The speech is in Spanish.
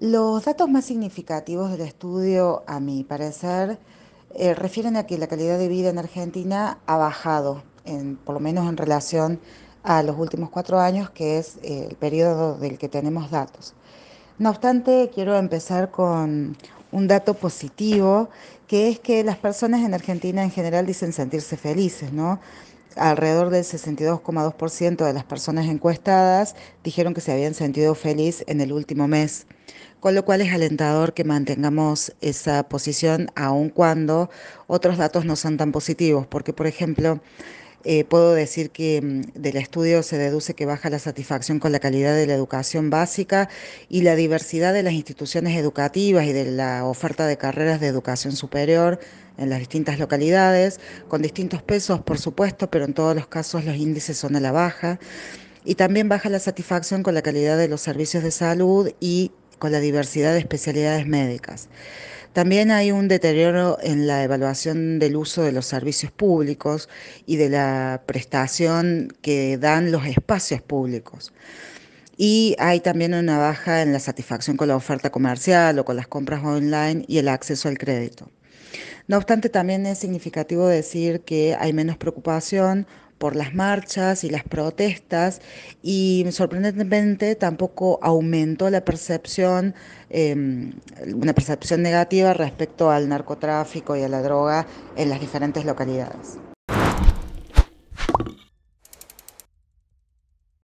Los datos más significativos del estudio, a mi parecer, eh, refieren a que la calidad de vida en Argentina ha bajado, en, por lo menos en relación a los últimos cuatro años, que es eh, el periodo del que tenemos datos. No obstante, quiero empezar con un dato positivo, que es que las personas en Argentina en general dicen sentirse felices, ¿no? alrededor del 62,2% de las personas encuestadas dijeron que se habían sentido feliz en el último mes, con lo cual es alentador que mantengamos esa posición aun cuando otros datos no son tan positivos, porque por ejemplo, eh, puedo decir que mm, del estudio se deduce que baja la satisfacción con la calidad de la educación básica y la diversidad de las instituciones educativas y de la oferta de carreras de educación superior en las distintas localidades, con distintos pesos, por supuesto, pero en todos los casos los índices son a la baja. Y también baja la satisfacción con la calidad de los servicios de salud y con la diversidad de especialidades médicas. También hay un deterioro en la evaluación del uso de los servicios públicos y de la prestación que dan los espacios públicos. Y hay también una baja en la satisfacción con la oferta comercial o con las compras online y el acceso al crédito. No obstante, también es significativo decir que hay menos preocupación por las marchas y las protestas y sorprendentemente tampoco aumentó la percepción, em, una percepción negativa respecto al narcotráfico y a la droga en las diferentes localidades.